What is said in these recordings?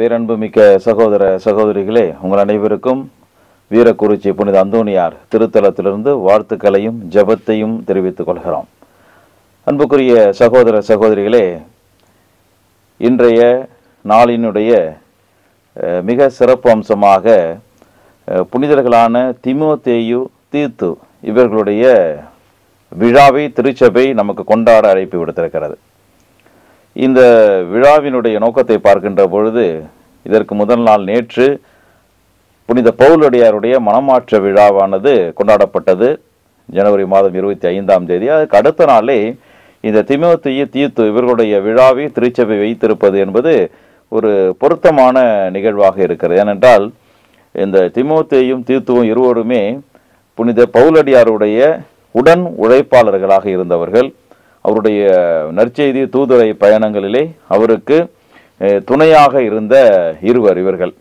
பேரன்புமிக்க சகோதர சகோதரிகளே உங்கள் அனைவருக்கும் வீரக்குறிச்சி புனித அந்தோனியார் திருத்தலத்திலிருந்து வாழ்த்துக்களையும் ஜபத்தையும் தெரிவித்துக் கொள்கிறோம் அன்புக்குரிய சகோதர சகோதரிகளே இன்றைய நாளினுடைய மிக சிறப்பு அம்சமாக புனிதர்களான திமுத்தேயு தீத்து இவர்களுடைய விழாவை திருச்சபை நமக்கு கொண்டாட அழைப்பு விடுத்திருக்கிறது இந்த விழாவினுடைய நோக்கத்தை பார்க்கின்ற பொழுது இதற்கு முதல் நாள் நேற்று புனித பவுலடியாருடைய மனமாற்ற விழாவானது கொண்டாடப்பட்டது ஜனவரி மாதம் இருபத்தி ஐந்தாம் தேதி அதுக்கு அடுத்த நாளே இந்த திமுத்திய தீர்த்து இவர்களுடைய விழாவை திருச்சபை வைத்திருப்பது என்பது ஒரு பொருத்தமான நிகழ்வாக இருக்கிறது ஏனென்றால் இந்த திமுகத்தையும் தீர்த்துவும் இருவருமே புனித பவுலடியாருடைய உடன் உழைப்பாளர்களாக இருந்தவர்கள் அவருடைய நற்செய்தி தூதுரை பயணங்களிலே அவருக்கு துணையாக இருந்த இருவர் இவர்கள்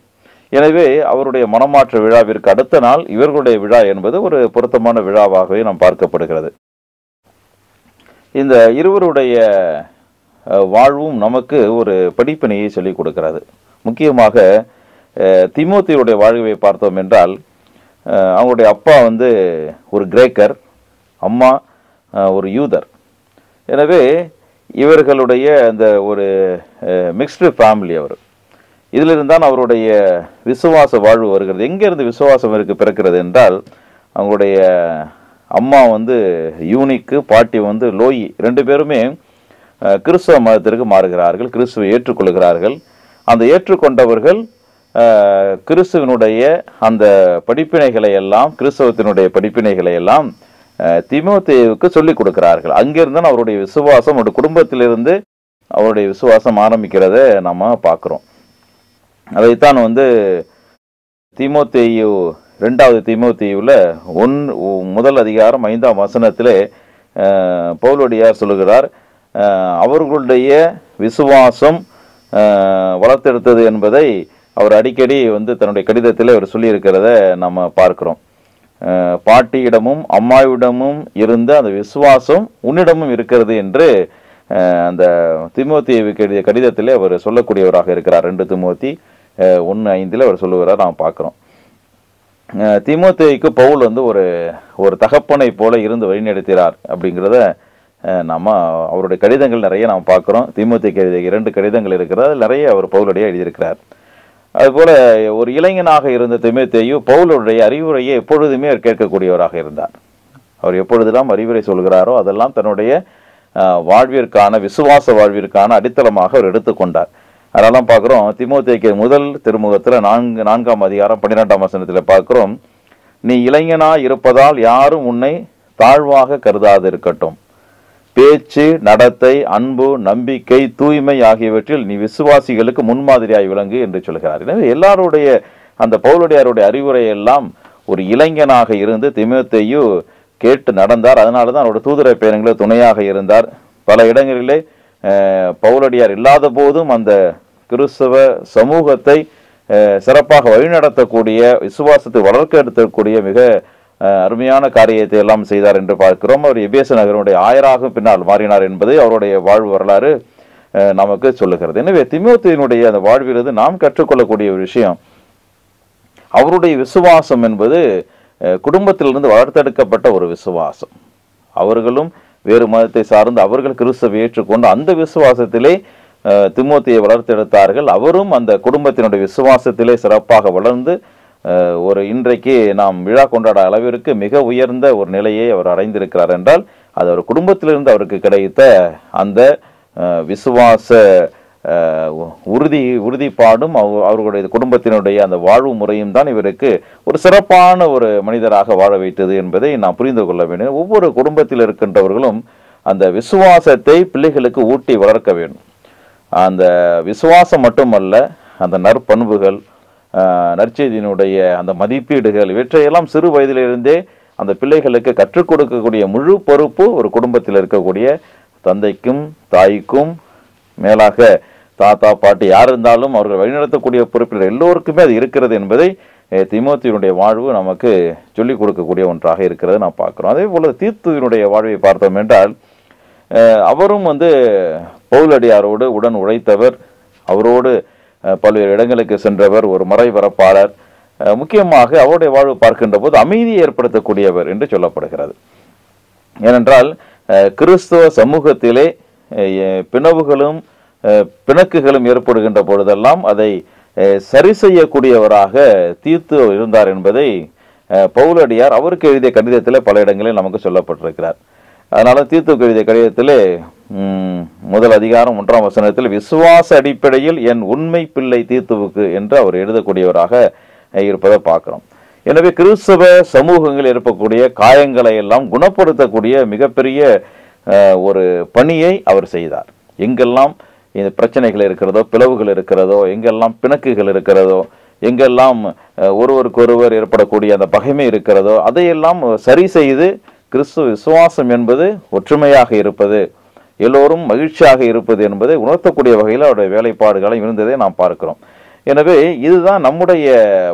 எனவே அவருடைய மனமாற்ற விழாவிற்கு அடுத்த நாள் இவர்களுடைய விழா என்பது ஒரு பொருத்தமான விழாவாகவே நாம் பார்க்கப்படுகிறது இந்த இருவருடைய வாழ்வும் நமக்கு ஒரு படிப்பினையை சொல்லிக் கொடுக்கிறது முக்கியமாக திமுத்தியுடைய வாழ்வை பார்த்தோம் என்றால் அவங்களுடைய அப்பா வந்து ஒரு கிரேக்கர் அம்மா ஒரு யூதர் எனவே இவர்களுடைய அந்த ஒரு மிக்ஸ்டு ஃபேமிலி அவர் இதிலிருந்து தான் அவருடைய விசுவாச வாழ்வு வருகிறது எங்கேருந்து விசுவாசம் இருக்கு பிறக்கிறது என்றால் அவங்களுடைய அம்மா வந்து யூனிக்கு பாட்டி வந்து லோயி ரெண்டு பேருமே கிறிஸ்தவ மதத்திற்கு மாறுகிறார்கள் கிறிஸ்துவை ஏற்றுக்கொள்கிறார்கள் அந்த ஏற்றுக்கொண்டவர்கள் கிறிஸ்துவனுடைய அந்த படிப்பினைகளை எல்லாம் கிறிஸ்தவத்தினுடைய படிப்பினைகளை எல்லாம் திமுதேவுக்கு சொல்லிக் கொடுக்கிறார்கள் அங்கிருந்து அவருடைய விசுவாசம் ஒரு குடும்பத்திலிருந்து அவருடைய விசுவாசம் ஆரம்பிக்கிறத நம்ம பார்க்குறோம் அதைத்தான் வந்து திமுத்தேயு ரெண்டாவது திமுத்தேயுவில் ஒன் முதல் அதிகாரம் ஐந்தாம் வசனத்திலே பவுலோடியார் சொல்லுகிறார் அவர்களுடைய விசுவாசம் வளர்த்தெடுத்தது என்பதை அவர் அடிக்கடி வந்து தன்னுடைய கடிதத்தில் அவர் சொல்லியிருக்கிறத நம்ம பார்க்குறோம் பாட்டியிடமும் அம்மாவிடமும் இருந்த அந்த விசுவாசம் உன்னிடமும் இருக்கிறது என்று அந்த திமுத்தியவுக்கு எழுதிய கடிதத்தில் அவர் சொல்லக்கூடியவராக இருக்கிறார் ரெண்டு திமுத்தி ஒன்று ஐந்தில் அவர் சொல்லுகிறார் நாம் பார்க்குறோம் திமுத்தியைக்கு பவுல் வந்து ஒரு ஒரு தகப்பனை போல இருந்து வழிநடத்தினார் அப்படிங்கிறத நம்ம அவருடைய கடிதங்கள் நிறைய நாம் பார்க்குறோம் திமுத்தி எழுதிய இரண்டு கடிதங்கள் இருக்கிறது நிறைய அவர் பவுலடியாக எழுதியிருக்கிறார் அதுபோல ஒரு இளைஞனாக இருந்த திமுத்தையு பவுலருடைய அறிவுரையை எப்பொழுதுமே அவர் கேட்கக்கூடியவராக இருந்தார் அவர் எப்பொழுதெல்லாம் அறிவுரை சொல்கிறாரோ அதெல்லாம் தன்னுடைய வாழ்விற்கான விசுவாச வாழ்விற்கான அடித்தளமாக அவர் எடுத்துக்கொண்டார் அதெல்லாம் பார்க்குறோம் திமுத்தேக்கு முதல் திருமுகத்தில் நான்கு நான்காம் அதிகாரம் பன்னிரெண்டாம் வசனத்தில் பார்க்குறோம் நீ இளைஞனாக இருப்பதால் யாரும் உன்னை தாழ்வாக கருதாது இருக்கட்டும் பேச்சு நடத்தை அன்பு நம்பிக்கை தூய்மை ஆகியவற்றில் நீ விசுவாசிகளுக்கு முன்மாதிரியாய் விளங்கு என்று சொல்கிறார் எனவே எல்லாருடைய அந்த அறிவுரை எல்லாம் ஒரு இளைஞனாக இருந்து திமுத்தையு கேட்டு நடந்தார் அதனால தான் அவருடைய தூதரை பேரங்களே துணையாக இருந்தார் பல இடங்களிலே பவுலடியார் இல்லாத போதும் அந்த கிறிஸ்தவ சமூகத்தை சிறப்பாக வழிநடத்தக்கூடிய விசுவாசத்தை வளர்க்க எடுத்தக்கூடிய மிக அருமையான காரியத்தை எல்லாம் செய்தார் என்று பார்க்கிறோம் அவர் எபேச நகரனுடைய ஆயராக பின்னால் மாறினார் என்பதை அவருடைய வாழ்வு வரலாறு நமக்கு சொல்லுகிறது எனவே திமுகத்தினுடைய அந்த வாழ்விலிருந்து நாம் கற்றுக்கொள்ளக்கூடிய ஒரு விஷயம் அவருடைய விசுவாசம் என்பது குடும்பத்திலிருந்து வளர்த்தெடுக்கப்பட்ட ஒரு விசுவாசம் அவர்களும் வேறு மதத்தை சார்ந்து அவர்கள் கிறிஸ்தவை ஏற்றுக்கொண்டு அந்த விசுவாசத்திலே திமுத்தியை வளர்த்தெடுத்தார்கள் அவரும் அந்த குடும்பத்தினுடைய விசுவாசத்திலே சிறப்பாக வளர்ந்து ஒரு இன்றைக்கு நாம் விழா கொண்டாட அளவிற்கு மிக உயர்ந்த ஒரு நிலையை அவர் அடைந்திருக்கிறார் என்றால் அது அவர் குடும்பத்திலிருந்து அவருக்கு கிடைத்த அந்த விசுவாச உறுதி உறுதிப்பாடும் அவர்களுடைய குடும்பத்தினுடைய அந்த வாழ்வு முறையும் தான் இவருக்கு ஒரு சிறப்பான ஒரு மனிதராக வாழ வைத்தது என்பதை நாம் புரிந்து கொள்ள வேண்டும் ஒவ்வொரு குடும்பத்தில் இருக்கின்றவர்களும் அந்த விசுவாசத்தை பிள்ளைகளுக்கு ஊட்டி வளர்க்க வேண்டும் அந்த விசுவாசம் மட்டுமல்ல அந்த நற்பண்புகள் நற்செய்தியினுடைய அந்த மதிப்பீடுகள் இவற்றையெல்லாம் சிறு வயதிலிருந்தே அந்த பிள்ளைகளுக்கு கற்றுக் கொடுக்கக்கூடிய முழு பொறுப்பு ஒரு குடும்பத்தில் இருக்கக்கூடிய தந்தைக்கும் தாய்க்கும் மேலாக தாத்தா பாட்டி யார் இருந்தாலும் அவர்கள் வழிநடத்தக்கூடிய பொறுப்பில் எல்லோருக்குமே அது இருக்கிறது என்பதை திமுத்தியினுடைய வாழ்வு நமக்கு சொல்லிக் கொடுக்கக்கூடிய ஒன்றாக இருக்கிறது நான் பார்க்குறோம் அதே போல் தீர்த்துவினுடைய வாழ்வை பார்த்தோம் என்றால் அவரும் வந்து பவுலடியாரோடு உடன் உழைத்தவர் அவரோடு பல்வேறு இடங்களுக்கு சென்றவர் ஒரு மறைபரப்பாளர் முக்கியமாக அவருடைய வாழ்வு பார்க்கின்ற போது அமைதியை ஏற்படுத்தக்கூடியவர் என்று சொல்லப்படுகிறது ஏனென்றால் கிறிஸ்துவ சமூகத்திலே பிணவுகளும் பிணக்குகளும் ஏற்படுகின்ற பொழுதெல்லாம் அதை சரி செய்யக்கூடியவராக தீர்த்து இருந்தார் என்பதை பவுலடியார் அவருக்கு எழுதிய கடிதத்தில் பல இடங்களில் நமக்கு சொல்லப்பட்டிருக்கிறார் அதனால் தீர்த்து கவிதை கடிதத்திலே முதல் அதிகாரம் ஒன்றாம் வசனத்தில் விசுவாச அடிப்படையில் என் உண்மை பிள்ளை தீர்த்துவுக்கு என்று அவர் எழுதக்கூடியவராக இருப்பதை பார்க்கிறோம் எனவே கிறிஸ்தவ சமூகங்களில் இருக்கக்கூடிய காயங்களை எல்லாம் குணப்படுத்தக்கூடிய மிகப்பெரிய ஒரு பணியை அவர் செய்தார் எங்கெல்லாம் இந்த பிரச்சனைகள் இருக்கிறதோ பிளவுகள் இருக்கிறதோ எங்கெல்லாம் பிணக்குகள் இருக்கிறதோ எங்கெல்லாம் ஒருவருக்கொருவர் ஏற்படக்கூடிய அந்த பகைமை இருக்கிறதோ அதையெல்லாம் சரி செய்து கிறிஸ்து விசுவாசம் என்பது ஒற்றுமையாக இருப்பது எல்லோரும் மகிழ்ச்சியாக இருப்பது என்பதை உணர்த்தக்கூடிய வகையில் அவருடைய வேலைப்பாடுகளும் இருந்ததை நாம் பார்க்கிறோம் எனவே இதுதான் நம்முடைய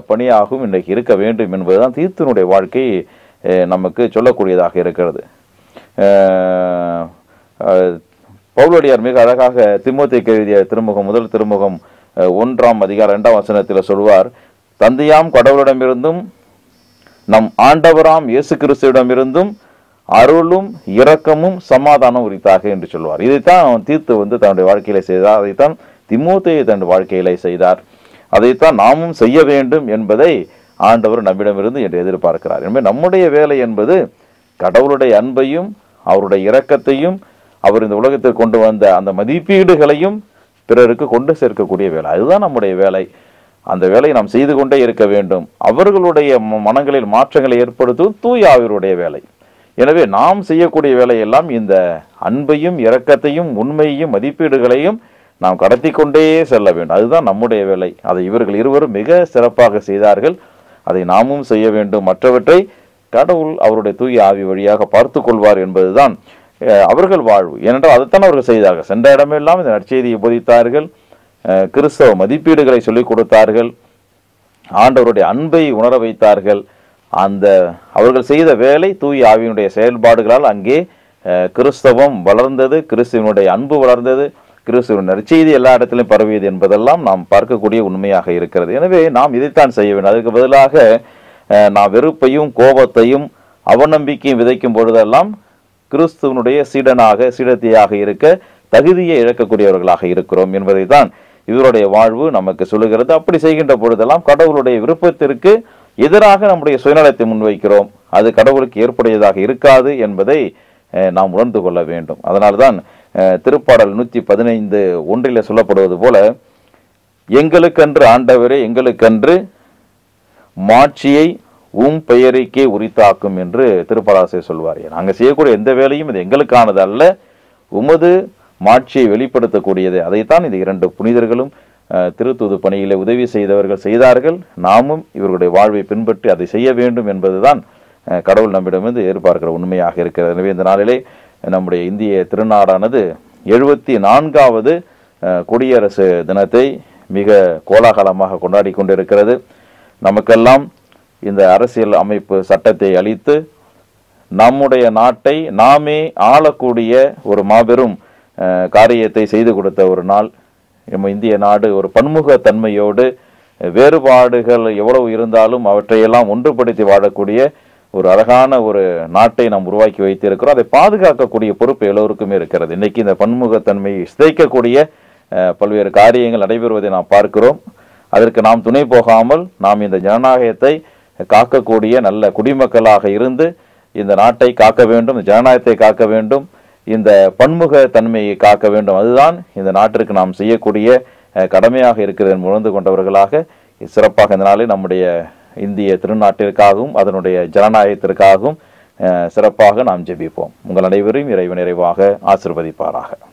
பணியாகவும் இன்றைக்கு இருக்க வேண்டும் என்பதுதான் தீர்த்தனுடைய வாழ்க்கை நமக்கு சொல்லக்கூடியதாக இருக்கிறது பௌலடியார் மிக அழகாக திமுத்திக்கு எழுதிய திருமுகம் முதல் திருமுகம் ஒன்றாம் அதிகாரம் இரண்டாம் வசனத்தில் சொல்வார் தந்தையாம் கடவுளிடமிருந்தும் நம் ஆண்டவராம் இயேசு கிறிஸ்துவிடமிருந்தும் அருளும் இரக்கமும் சமாதானம் உரித்தாக என்று சொல்வார் இதைத்தான் அவன் தீர்த்து வந்து தன்னுடைய வாழ்க்கையில செய்தார் அதைத்தான் திமுத்தையை தன்னுடைய வாழ்க்கையில செய்தார் அதைத்தான் நாமும் செய்ய வேண்டும் என்பதை ஆண்டவர் நம்மிடமிருந்து என்று எதிர்பார்க்கிறார் எனவே நம்முடைய வேலை என்பது கடவுளுடைய அன்பையும் அவருடைய இரக்கத்தையும் அவர் இந்த உலகத்தில் கொண்டு வந்த அந்த மதிப்பீடுகளையும் பிறருக்கு கொண்டு சேர்க்கக்கூடிய வேலை அதுதான் நம்முடைய வேலை அந்த வேலையை நாம் செய்து கொண்டே இருக்க வேண்டும் அவர்களுடைய மனங்களில் மாற்றங்களை ஏற்படுத்துவது அவருடைய வேலை எனவே நாம் செய்யக்கூடிய வேலையெல்லாம் இந்த அன்பையும் இரக்கத்தையும் உண்மையையும் மதிப்பீடுகளையும் நாம் கடத்தி கொண்டே செல்ல வேண்டும் அதுதான் நம்முடைய வேலை அதை இவர்கள் இருவரும் மிக சிறப்பாக செய்தார்கள் அதை நாமும் செய்ய வேண்டும் மற்றவற்றை கடவுள் அவருடைய தூய ஆவி வழியாக பார்த்து கொள்வார் என்பதுதான் அவர்கள் வாழ்வு ஏனென்றால் அதைத்தான் அவர்கள் செய்தார்கள் சென்ற இடமெல்லாம் இந்த நற்செய்தியை போதித்தார்கள் கிறிஸ்தவ மதிப்பீடுகளை சொல்லிக் கொடுத்தார்கள் ஆண்டவருடைய அன்பை உணர வைத்தார்கள் அந்த அவர்கள் செய்த வேலை தூய் ஆவியினுடைய செயல்பாடுகளால் அங்கே கிறிஸ்தவம் வளர்ந்தது கிறிஸ்துவனுடைய அன்பு வளர்ந்தது கிறிஸ்துவின் நற்செய்தி எல்லா இடத்திலும் பரவியது என்பதெல்லாம் நாம் பார்க்கக்கூடிய உண்மையாக இருக்கிறது எனவே நாம் இதைத்தான் செய்ய வேண்டும் அதுக்கு பதிலாக நாம் வெறுப்பையும் கோபத்தையும் அவநம்பிக்கையும் விதைக்கும் பொழுதெல்லாம் கிறிஸ்துவனுடைய சீடனாக சீடத்தியாக இருக்க தகுதியை இழக்கக்கூடியவர்களாக இருக்கிறோம் என்பதை தான் இவருடைய வாழ்வு நமக்கு சொல்லுகிறது அப்படி செய்கின்ற பொழுதெல்லாம் கடவுளுடைய விருப்பத்திற்கு எதிராக நம்முடைய சுயநலத்தை முன்வைக்கிறோம் அது கடவுளுக்கு ஏற்புடையதாக இருக்காது என்பதை நாம் உணர்ந்து கொள்ள வேண்டும் அதனால்தான் திருப்பாடல் நூத்தி பதினைந்து ஒன்றில் சொல்லப்படுவது போல எங்களுக்கன்று ஆண்டவரே எங்களுக்கன்று மாட்சியை உம் பெயருக்கே உரித்தாக்கும் என்று திருப்பராசை சொல்வார் நாங்கள் செய்யக்கூடிய எந்த வேலையும் இது எங்களுக்கானது அல்ல உமது மாட்சியை வெளிப்படுத்தக்கூடியது அதைத்தான் இந்த இரண்டு புனிதர்களும் திருத்துவது பணியிலே உதவி செய்தவர்கள் செய்தார்கள் நாமும் இவர்களுடைய வாழ்வை பின்பற்றி அதை செய்ய வேண்டும் என்பதுதான் கடவுள் நம்மிடமிருந்து எதிர்பார்க்கிற உண்மையாக இருக்கிறது எனவே இந்த நாளிலே நம்முடைய இந்திய திருநாடானது எழுபத்தி நான்காவது குடியரசு தினத்தை மிக கோலாகலமாக கொண்டாடி கொண்டிருக்கிறது நமக்கெல்லாம் இந்த அரசியல் அமைப்பு சட்டத்தை அளித்து நம்முடைய நாட்டை நாமே ஆளக்கூடிய ஒரு மாபெரும் காரியத்தை செய்து கொடுத்த ஒரு நாள் நம்ம இந்திய நாடு ஒரு தன்மையோடு வேறுபாடுகள் எவ்வளவு இருந்தாலும் அவற்றையெல்லாம் ஒன்றுபடுத்தி வாழக்கூடிய ஒரு அழகான ஒரு நாட்டை நாம் உருவாக்கி வைத்திருக்கிறோம் அதை பாதுகாக்கக்கூடிய பொறுப்பு எல்லோருக்குமே இருக்கிறது இன்றைக்கி இந்த பன்முகத்தன்மையை சிதைக்கக்கூடிய பல்வேறு காரியங்கள் நடைபெறுவதை நாம் பார்க்கிறோம் அதற்கு நாம் துணை போகாமல் நாம் இந்த ஜனநாயகத்தை காக்கக்கூடிய நல்ல குடிமக்களாக இருந்து இந்த நாட்டை காக்க வேண்டும் ஜனநாயகத்தை காக்க வேண்டும் இந்த பன்முக தன்மையை காக்க வேண்டும் அதுதான் இந்த நாட்டிற்கு நாம் செய்யக்கூடிய கடமையாக இருக்கிறது என்று உணர்ந்து கொண்டவர்களாக சிறப்பாக இந்த நாளில் நம்முடைய இந்திய திருநாட்டிற்காகவும் அதனுடைய ஜனநாயகத்திற்காகவும் சிறப்பாக நாம் ஜெபிப்போம் உங்கள் அனைவரையும் இறைவன் நிறைவாக ஆசிர்வதிப்பாராக